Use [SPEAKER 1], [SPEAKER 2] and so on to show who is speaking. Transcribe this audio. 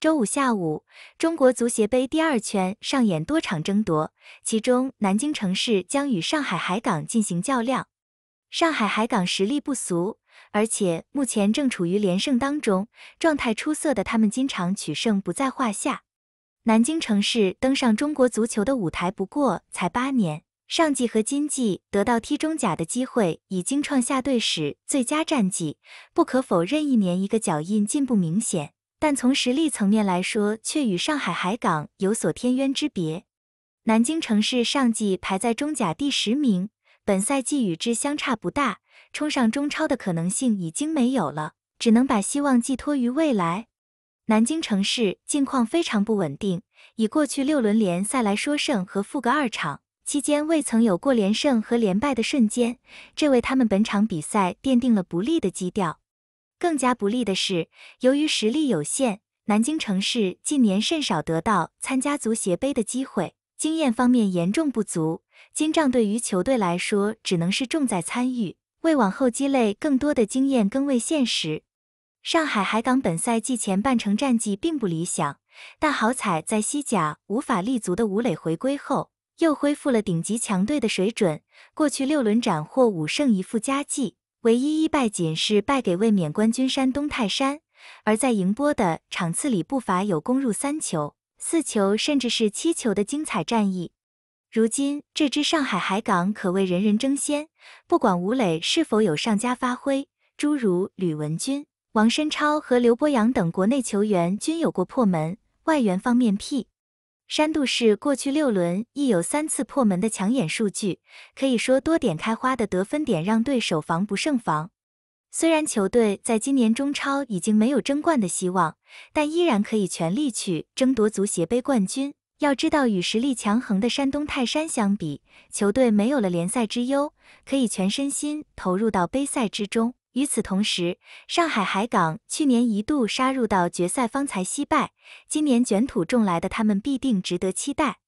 [SPEAKER 1] 周五下午，中国足协杯第二圈上演多场争夺，其中南京城市将与上海海港进行较量。上海海港实力不俗，而且目前正处于连胜当中，状态出色的他们，今场取胜不在话下。南京城市登上中国足球的舞台不过才八年，上季和今季得到踢中甲的机会，已经创下队史最佳战绩。不可否认，一年一个脚印，进步明显。但从实力层面来说，却与上海海港有所天渊之别。南京城市上季排在中甲第十名，本赛季与之相差不大，冲上中超的可能性已经没有了，只能把希望寄托于未来。南京城市近况非常不稳定，以过去六轮联赛来说，胜和负个二场，期间未曾有过连胜和连败的瞬间，这为他们本场比赛奠定了不利的基调。更加不利的是，由于实力有限，南京城市近年甚少得到参加足协杯的机会，经验方面严重不足。金帐对于球队来说，只能是重在参与，为往后积累更多的经验更为现实。上海海港本赛季前半程战绩并不理想，但好彩在西甲无法立足的吴磊回归后，又恢复了顶级强队的水准，过去六轮斩获五胜一负佳绩。唯一一败仅是败给卫冕冠军山东泰山，而在宁波的场次里不乏有攻入三球、四球，甚至是七球的精彩战役。如今这支上海海港可谓人人争先，不管吴磊是否有上佳发挥，诸如吕文君、王申超和刘波阳等国内球员均有过破门。外援方面，山度士过去六轮亦有三次破门的抢眼数据，可以说多点开花的得分点让对手防不胜防。虽然球队在今年中超已经没有争冠的希望，但依然可以全力去争夺足协杯冠军。要知道与实力强横的山东泰山相比，球队没有了联赛之忧，可以全身心投入到杯赛之中。与此同时，上海海港去年一度杀入到决赛方才惜败，今年卷土重来的他们必定值得期待。